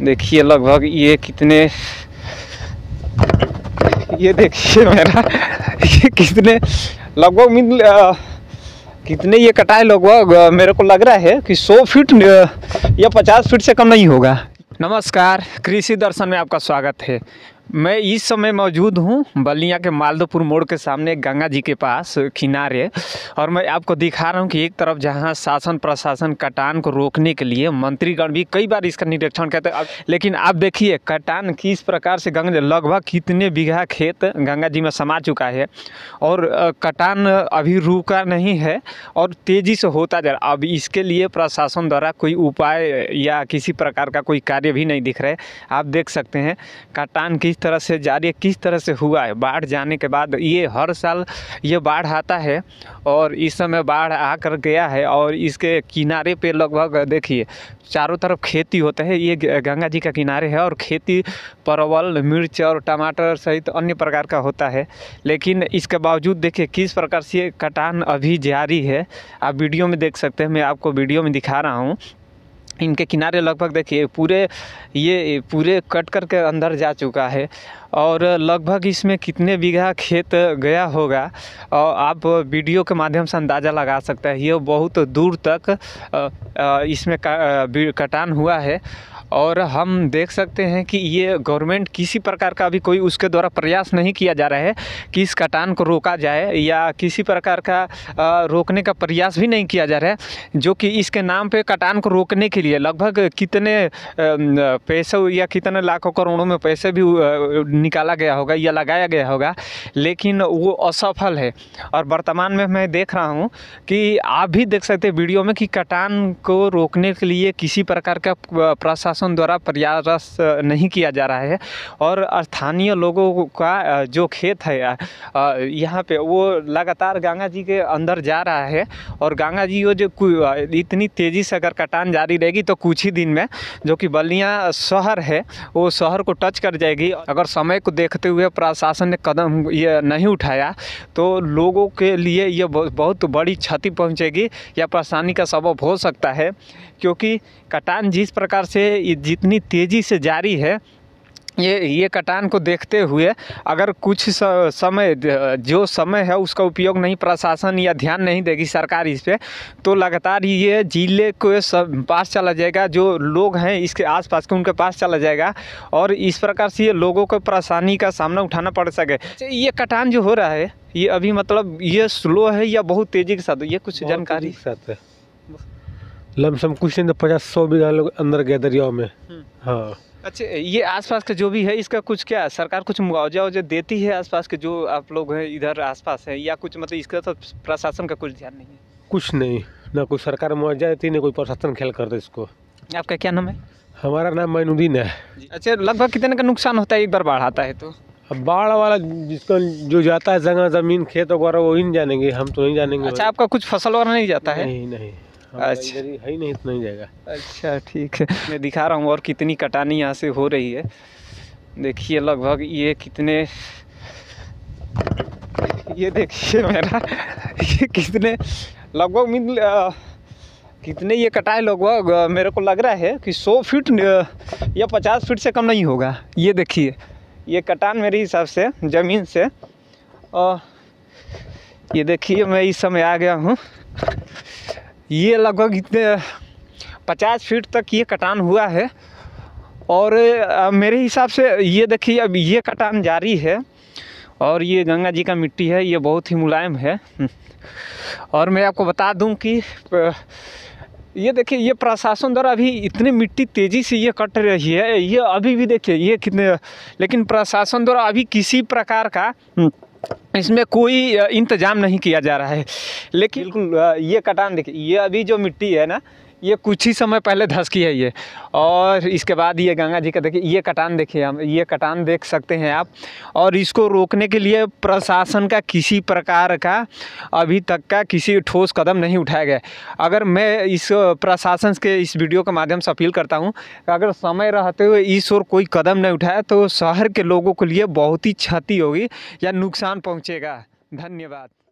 देखिए लगभग ये कितने ये देखिए मेरा ये कितने लगभग मिल कितने ये कटाए लगभग मेरे को लग रहा है कि 100 फीट या 50 फीट से कम नहीं होगा नमस्कार कृषि दर्शन में आपका स्वागत है मैं इस समय मौजूद हूँ बलिया के मालदोपुर मोड़ के सामने गंगा जी के पास किनारे और मैं आपको दिखा रहा हूँ कि एक तरफ जहाँ शासन प्रशासन कटान को रोकने के लिए मंत्रीगण भी कई बार इसका निरीक्षण करते हैं लेकिन आप देखिए कटान किस प्रकार से गंगा लगभग कितने बीघा खेत गंगा जी में समा चुका है और कटान अभी रुका नहीं है और तेज़ी से होता जा रहा अब इसके लिए प्रशासन द्वारा कोई उपाय या किसी प्रकार का कोई कार्य भी नहीं दिख रहा है आप देख सकते हैं कटान की किस तरह से जारी किस तरह से हुआ है बाढ़ जाने के बाद ये हर साल ये बाढ़ आता है और इस समय बाढ़ आकर गया है और इसके किनारे पे लगभग देखिए चारों तरफ खेती होता है ये गंगा जी का किनारे है और खेती परवल मिर्च और टमाटर सहित अन्य प्रकार का होता है लेकिन इसके बावजूद देखिए किस प्रकार से कटान अभी जारी है आप वीडियो में देख सकते हैं मैं आपको वीडियो में दिखा रहा हूँ इनके किनारे लगभग देखिए पूरे ये पूरे कट करके अंदर जा चुका है और लगभग इसमें कितने बीघा खेत गया होगा और आप वीडियो के माध्यम से अंदाज़ा लगा सकते हैं ये बहुत दूर तक इसमें कटान हुआ है और हम देख सकते हैं कि ये गवर्नमेंट किसी प्रकार का अभी कोई उसके द्वारा प्रयास नहीं किया जा रहा है कि इस कटान को रोका जाए या किसी प्रकार का रोकने का प्रयास भी नहीं किया जा रहा है जो कि इसके नाम पे कटान को रोकने के लिए लगभग कितने पैसों या कितने लाखों करोड़ों में पैसे भी निकाला गया होगा या लगाया गया होगा लेकिन वो असफल है और वर्तमान में मैं देख रहा हूँ कि आप भी देख सकते हैं वीडियो में कि कटान को रोकने के लिए किसी प्रकार का प्रशासन द्वारा प्रयास नहीं किया जा रहा है और स्थानीय लोगों का जो खेत है यहाँ पे वो लगातार गंगा जी के अंदर जा रहा है और गंगा जी वो जो इतनी तेज़ी से अगर कटान जारी रहेगी तो कुछ ही दिन में जो कि बलिया शहर है वो शहर को टच कर जाएगी अगर समय को देखते हुए प्रशासन ने कदम ये ये नहीं उठाया तो लोगों के लिए ये बहुत बड़ी क्षति पहुंचेगी या परेशानी का सबब हो सकता है क्योंकि कटान जिस प्रकार से जितनी तेज़ी से जारी है ये ये कटान को देखते हुए अगर कुछ समय जो समय है उसका उपयोग नहीं प्रशासन या ध्यान नहीं देगी सरकार इस पर तो लगातार ये ज़िले के सब पास चला जाएगा जो लोग हैं इसके आसपास के उनके पास चला जाएगा और इस प्रकार से ये लोगों को परेशानी का सामना उठाना पड़ सके अच्छा, ये कटान जो हो रहा है ये अभी मतलब ये स्लो है या बहुत तेज़ी के साथ ये कुछ जानकारी के साथ लमसम कुछ नहीं तो पचास सौ बीघा लोग अंदर गए दरियाओं में हम्म। हाँ अच्छा ये आसपास का जो भी है इसका कुछ क्या सरकार कुछ मुआवजा वजह देती है आसपास के जो आप लोग हैं इधर आसपास है या कुछ मतलब इसका तो प्रशासन का कुछ ध्यान नहीं है कुछ नहीं ना कोई सरकार मुआवजा देती ना कोई प्रशासन खेल करते इसको आपका क्या नाम है हमारा नाम मैनुद्दीन है अच्छा लगभग कितने का नुकसान होता है एक बार बाढ़ आता है तो बाढ़ वाला जिसका जो जाता है जगह जमीन खेत वगैरह वही नहीं जानेंगे हम तो नहीं जानेंगे अच्छा आपका कुछ फसल वगैरह नहीं जाता है नहीं नहीं तो अच्छा है ही नहीं इतना ही जाएगा अच्छा ठीक है मैं दिखा रहा हूँ और कितनी कटानी यहाँ से हो रही है देखिए लगभग ये कितने ये देखिए मेरा ये कितने लगभग मिल कितने ये कटाए लगभग मेरे को लग रहा है कि 100 फीट या 50 फीट से कम नहीं होगा ये देखिए ये कटान मेरे हिसाब से ज़मीन से और ये देखिए मैं इस समय आ गया हूँ ये लगभग इतने पचास फीट तक ये कटान हुआ है और मेरे हिसाब से ये देखिए अब ये कटान जारी है और ये गंगा जी का मिट्टी है ये बहुत ही मुलायम है और मैं आपको बता दूं कि ये देखिए ये प्रशासन द्वारा अभी इतनी मिट्टी तेज़ी से ये कट रही है ये अभी भी देखिए ये कितने लेकिन प्रशासन द्वारा अभी किसी प्रकार का इसमें कोई इंतज़ाम नहीं किया जा रहा है लेकिन ये कटान देखिए ये अभी जो मिट्टी है ना ये कुछ ही समय पहले धस की है ये और इसके बाद ये गंगा जी का देखिए ये कटान देखिए हम ये कटान देख सकते हैं आप और इसको रोकने के लिए प्रशासन का किसी प्रकार का अभी तक का किसी ठोस कदम नहीं उठाया गया अगर मैं इस प्रशासन के इस वीडियो के माध्यम से अपील करता हूँ अगर समय रहते हुए इस ओर कोई कदम नहीं उठाया तो शहर के लोगों के लिए बहुत ही क्षति होगी या नुकसान पहुँचेगा धन्यवाद